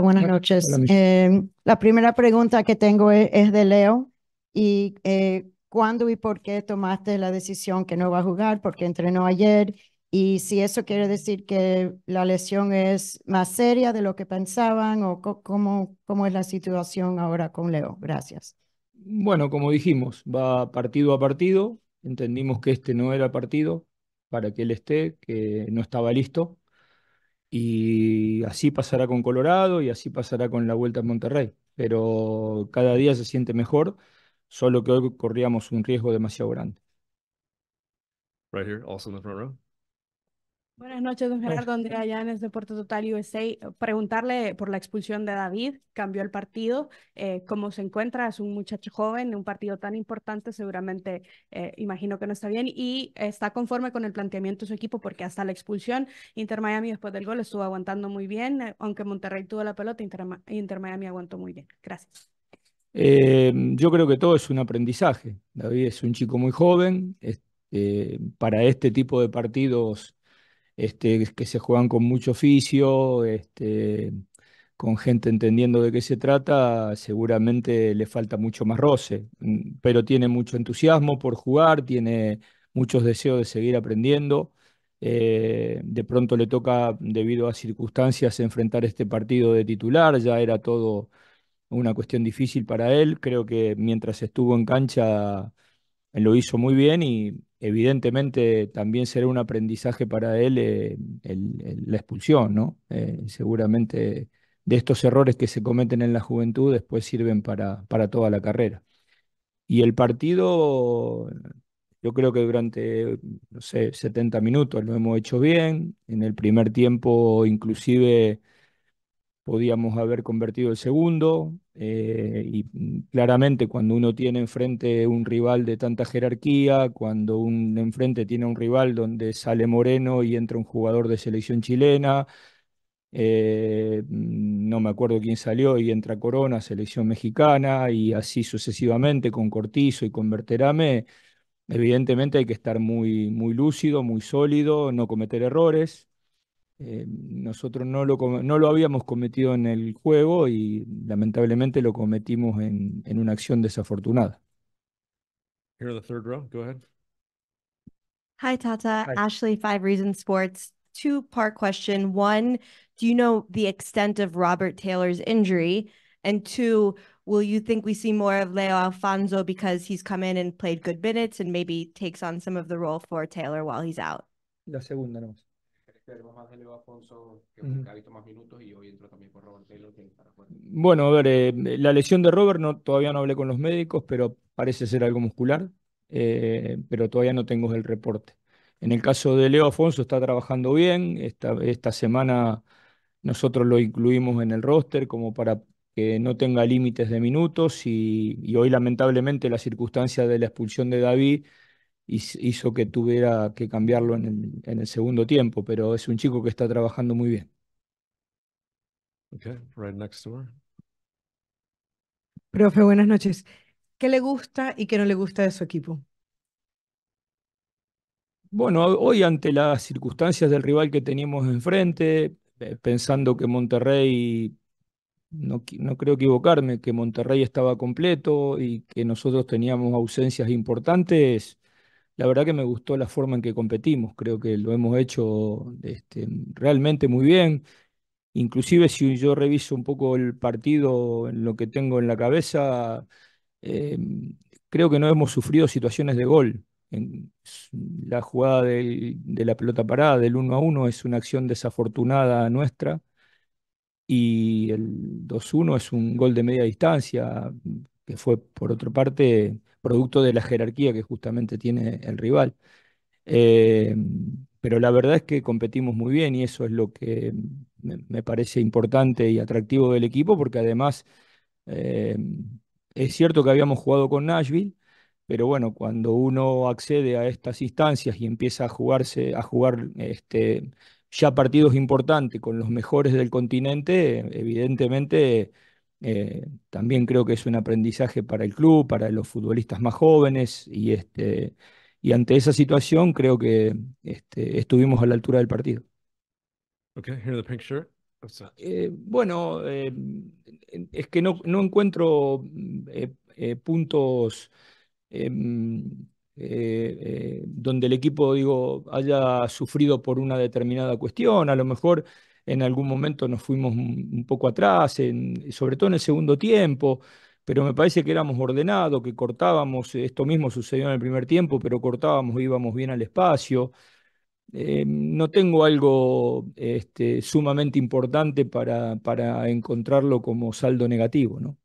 buenas noches. Em, la primera pregunta que tengo es, de Leo. ¿Y eh, cuándo y por qué tomaste la decisión que no va a jugar? Porque entrenó ayer. Y si eso quiere decir que la lesión es más seria de lo que pensaban o cómo, cómo es la situación ahora con Leo. Gracias. Bueno, como dijimos, va partido a partido. Entendimos que este no era partido para que él esté, que no estaba listo y así pasará con Colorado y así pasará con la vuelta a Monterrey. Pero cada día se siente mejor, solo que hoy corríamos un riesgo demasiado grande. Right here, also the front row. Buenas noches, don Gerardo Andrea Llanes, Deporto Total USA. Preguntarle por la expulsión de David, cambió el partido, eh, cómo se encuentra, es un muchacho joven, un partido tan importante, seguramente eh, imagino que no está bien y está conforme con el planteamiento de su equipo porque hasta la expulsión, Inter Miami después del gol estuvo aguantando muy bien, eh, aunque Monterrey tuvo la pelota, Inter, Miami aguantó muy bien. Gracias. yo creo que todo es un aprendizaje. David es un chico muy joven, para este tipo de partidos este, que se juegan con mucho oficio, este, con gente entendiendo de qué se trata, seguramente le falta mucho más roce, mm, pero tiene mucho entusiasmo por jugar, tiene muchos deseos de seguir aprendiendo. Eh, de pronto le toca, debido a circunstancias, enfrentar este partido de titular, ya era todo una cuestión difícil para él. Creo que mientras estuvo en cancha lo hizo muy bien y evidentemente también será un aprendizaje para él eh, la expulsión, ¿no? Eh, seguramente de estos errores que se cometen en la juventud después sirven para, para toda la carrera. Y el partido, yo creo que durante, no 70 minutos lo hemos hecho bien. En el primer tiempo inclusive podíamos haber convertido el segundo. Eh, y claramente cuando uno tiene enfrente un rival de tanta jerarquía, cuando un enfrente tiene un rival donde sale Moreno y entra un jugador de selección chilena, eh, no me acuerdo quién salió y entra Corona, selección mexicana, y así sucesivamente con Cortizo y con Berterame, evidentemente hay que estar muy, muy lúcido, muy sólido, no cometer errores. Eh, nosotros no lo, no lo habíamos cometido en el juego y lamentablemente lo cometimos en, en una acción desafortunada. Here in the third row, go ahead. Hi, Tata. Hi. Ashley, Five Reasons Sports. Two part question. One, do you know the extent of Robert Taylor's injury? And two, will you think we see more of Leo Alfonso because he's come in and played good minutes and maybe takes on some of the role for Taylor while he's out? La segunda, no. Bueno, a ver, eh, la lesión de Robert, todavía no hablé con los médicos, pero parece ser algo muscular, eh, pero todavía no tengo el reporte. En el caso de Leo Afonso está trabajando bien, esta, semana nosotros lo incluimos en el roster como para que no tenga límites de minutos y, y hoy lamentablemente la circunstancia de la expulsión de David hizo que tuviera que cambiarlo en el, en el segundo tiempo, pero es un chico que está trabajando muy bien. Profe, buenas noches. ¿Qué le gusta y qué no le gusta de su equipo? Bueno, hoy ante las circunstancias del rival que teníamos enfrente, pensando que Monterrey, no, no creo equivocarme, que Monterrey estaba completo y que nosotros teníamos ausencias importantes, la verdad que me gustó la forma en que competimos, creo que lo hemos hecho este, realmente muy bien. Inclusive si yo reviso un poco el partido, en lo que tengo en la cabeza, eh, creo que no hemos sufrido situaciones de gol. la jugada de la pelota parada del 1 a 1 es una acción desafortunada nuestra y el 2-1 es un gol de media distancia que fue por otra parte producto de la jerarquía que justamente tiene el rival. Eh, pero la verdad es que competimos muy bien y eso es lo que me, parece importante y atractivo del equipo, porque además eh, es cierto que habíamos jugado con Nashville, pero bueno, cuando uno accede a estas instancias y empieza a jugarse, a jugar este, ya partidos importantes con los mejores del continente, evidentemente eh, también creo que es un aprendizaje para el club, para los futbolistas más jóvenes y, este, y ante esa situación creo que este, estuvimos a la altura del partido. Eh, bueno, eh, es que no, encuentro puntos em, donde el equipo digo, haya sufrido por una determinada cuestión. A lo mejor en algún momento nos fuimos un poco atrás, sobre todo en el segundo tiempo, pero me parece que éramos ordenados, que cortábamos, esto mismo sucedió en el primer tiempo, pero cortábamos, íbamos bien al espacio. Eh, no tengo algo este, sumamente importante para, encontrarlo como saldo negativo, ¿no?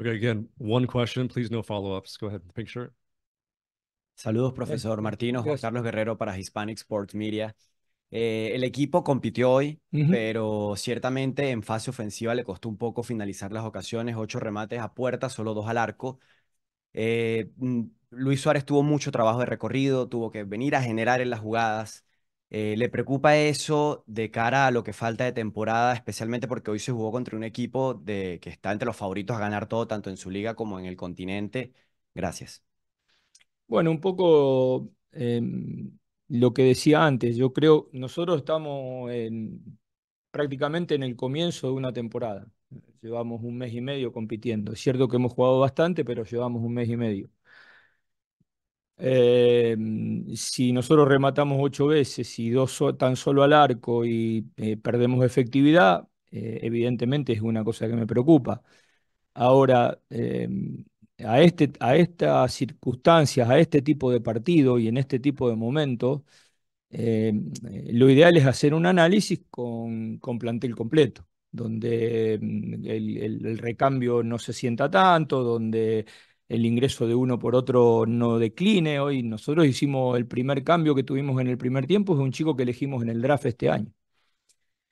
Okay, again, one question, please no follow-ups. Go ahead, shirt. Saludos, profesor Martino, Carlos Guerrero para Hispanic Sports Media. Eh, el equipo compitió hoy, pero ciertamente en fase ofensiva le costó un poco finalizar las ocasiones, ocho remates a puerta, solo dos al arco. Eh, mm, Luis Suárez tuvo mucho trabajo de recorrido, tuvo que venir a generar en las jugadas. Eh, ¿Le preocupa eso de cara a lo que falta de temporada, especialmente porque hoy se jugó contra un equipo que está entre los favoritos a ganar todo, tanto en su liga como en el continente? Gracias. Bueno, un poco em, lo que decía antes, yo creo, nosotros estamos prácticamente en el comienzo de una temporada. Llevamos un mes y medio compitiendo. Es cierto que hemos jugado bastante, pero llevamos un mes y medio. Em, si nosotros rematamos ocho veces y dos tan solo al arco y eh, perdemos efectividad, eh, evidentemente es una cosa que me preocupa. Ahora, em, a, este, a estas circunstancias, a este tipo de partido y en este tipo de momento, eh, lo ideal es hacer un análisis con, plantel completo, donde mm, el, recambio no se sienta tanto, donde el ingreso de uno por otro no decline. Hoy nosotros hicimos el primer cambio que tuvimos en el primer tiempo, es un chico que elegimos en el draft este año.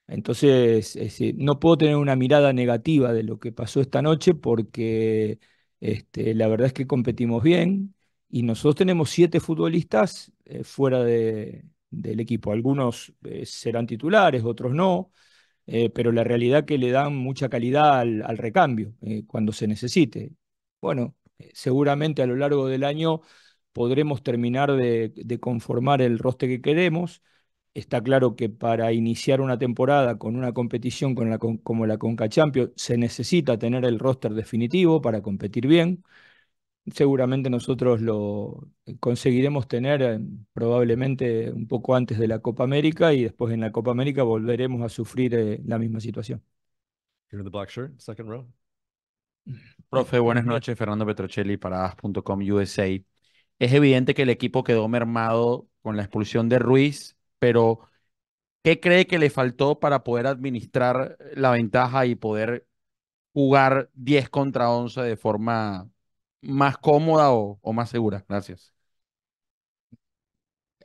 Entonces, no puedo tener una mirada negativa de lo que pasó esta noche porque este, la verdad es que competimos bien y nosotros tenemos siete futbolistas eh, fuera del equipo. Algunos eh, serán titulares, otros no, eh, pero la realidad es que le dan mucha calidad al, recambio cuando se necesite. Bueno, seguramente a lo largo del año podremos terminar de, conformar el rostro que queremos. Está claro que para iniciar una temporada con una competición como la Conca Champions se necesita tener el roster definitivo para competir bien. Seguramente nosotros lo eh, conseguiremos tener eh, probablemente un poco antes de la Copa América y después en la Copa América volveremos a sufrir eh, la misma situación. Profe, buenas noches. Fernando Petrocelli para AS.com USA. Es evidente que el equipo quedó mermado con la expulsión de Ruiz pero ¿qué cree que le faltó para poder administrar eh, la ventaja y poder jugar 10 contra 11 de forma más cómoda o, más segura? Gracias.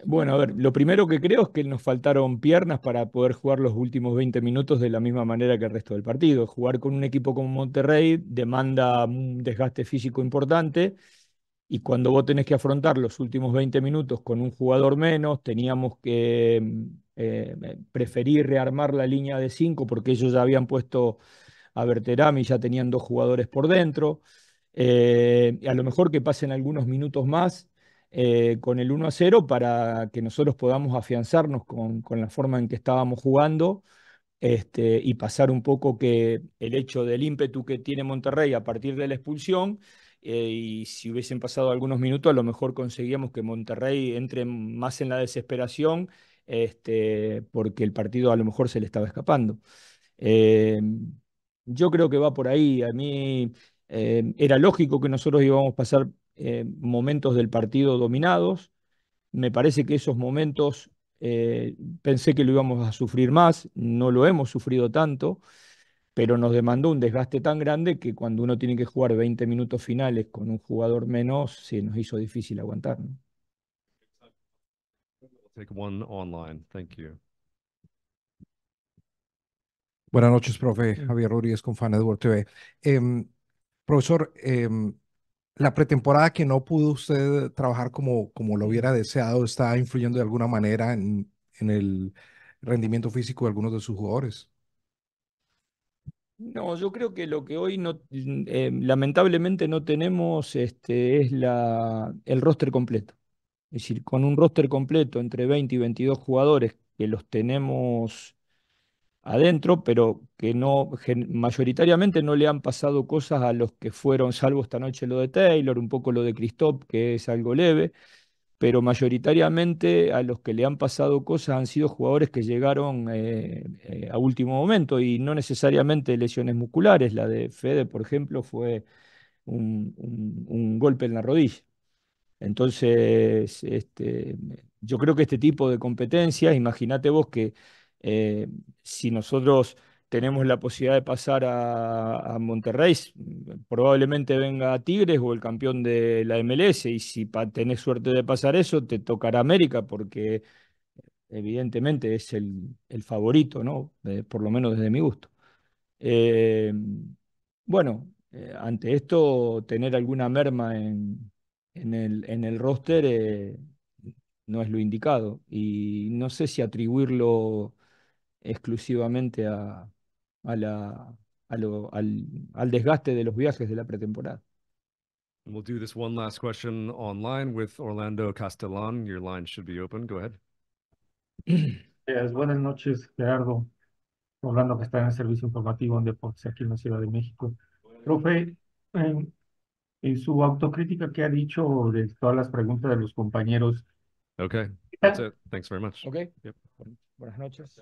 Bueno, a ver, lo primero que creo es que nos faltaron piernas para poder jugar los últimos 20 minutos de la misma manera que el resto del partido. Jugar con un equipo como Monterrey demanda un desgaste físico importante y cuando vos tenés que afrontar los últimos 20 minutos con un jugador menos, teníamos que mm, eh, preferir rearmar la línea de 5 porque ellos ya habían puesto a y ya tenían dos jugadores por dentro. Eh, a lo mejor que pasen algunos minutos más eh, con el 1 a 0 para que nosotros podamos afianzarnos con, la forma en que estábamos jugando este, y pasar un poco que el hecho del ímpetu que tiene Monterrey a partir de la expulsión eh, y si hubiesen pasado algunos minutos, a lo mejor conseguíamos que Monterrey entre más en la desesperación, este, porque el partido a lo mejor se le estaba escapando. Eh, yo creo que va por ahí. A mí eh, era lógico que nosotros íbamos a pasar momentos del partido dominados. Me parece que esos momentos pensé que lo íbamos a sufrir más, no lo hemos sufrido tanto pero nos demandó un desgaste tan grande que cuando uno tiene que jugar 20 minutos finales con un jugador menos, se nos hizo difícil aguantar. Buenas noches, profe Javier Rodríguez con Fan TV. Em, profesor, em, la pretemporada que no pudo usted trabajar como, como lo hubiera deseado, ¿está influyendo de alguna manera en el rendimiento físico de algunos de sus jugadores? No, yo creo que lo que hoy no, mm, eh, lamentablemente no tenemos este, es la, el roster completo. Es decir, con un roster completo entre 20 y 22 jugadores que los tenemos adentro, pero que no mayoritariamente no le han pasado cosas a los que fueron, salvo esta noche lo de Taylor, un poco lo de Christophe, que es algo leve, pero mayoritariamente a los que le han pasado cosas han sido jugadores que llegaron eh, eh, a último momento y no necesariamente lesiones musculares. La de Fede, por ejemplo, fue un, golpe en la rodilla. Entonces, este, yo creo que este tipo de competencias, imagínate vos que eh, si nosotros tenemos la posibilidad de pasar a, Monterrey, probablemente venga Tigres o el campeón de la MLS, y si tenés suerte de pasar eso, te tocará América, porque evidentemente es el, favorito, ¿no? por lo menos desde mi gusto. Eh, bueno, eh, ante esto, tener alguna merma el, en el, roster eh, no es lo indicado, y no sé si atribuirlo exclusivamente a, a la, al, al desgaste de los viajes de la pretemporada. we'll do this one last question online with Orlando Castellan. Your line should be open. Go ahead. Yes, buenas noches, Gerardo. Orlando, que está en el servicio informativo en Deportes aquí en la Ciudad de México. Profe, en, en su autocrítica ¿qué ha dicho de todas las preguntas de los compañeros. Okay, that's it. Thanks very much. Okay. Buenas noches.